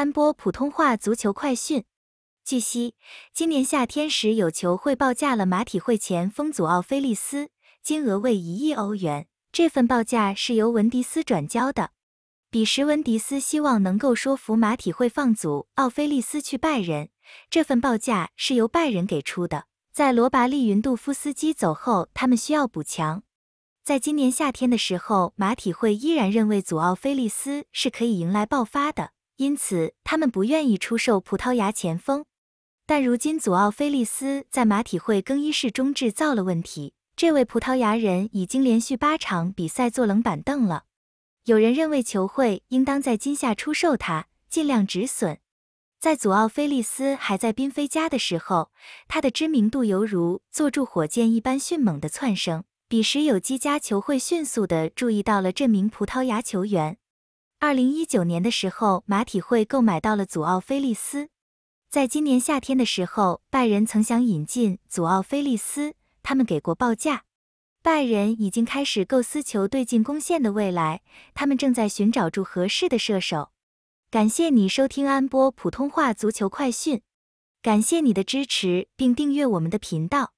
三播普通话足球快讯。据悉，今年夏天时有球会报价了马体会前锋祖奥菲利斯，金额为一亿欧元。这份报价是由文迪斯转交的。彼时文迪斯希望能够说服马体会放祖奥菲利斯去拜仁。这份报价是由拜仁给出的。在罗拔利云杜夫斯基走后，他们需要补强。在今年夏天的时候，马体会依然认为祖奥菲利斯是可以迎来爆发的。因此，他们不愿意出售葡萄牙前锋。但如今，祖奥菲利斯在马体会更衣室中制造了问题。这位葡萄牙人已经连续八场比赛坐冷板凳了。有人认为，球会应当在今夏出售他，尽量止损。在祖奥菲利斯还在宾菲加的时候，他的知名度犹如坐住火箭一般迅猛地窜升。彼时，有几家球会迅速地注意到了这名葡萄牙球员。二零一九年的时候，马体会购买到了祖奥菲利斯。在今年夏天的时候，拜仁曾想引进祖奥菲利斯，他们给过报价。拜仁已经开始构思球队进攻线的未来，他们正在寻找住合适的射手。感谢你收听安波普通话足球快讯，感谢你的支持并订阅我们的频道。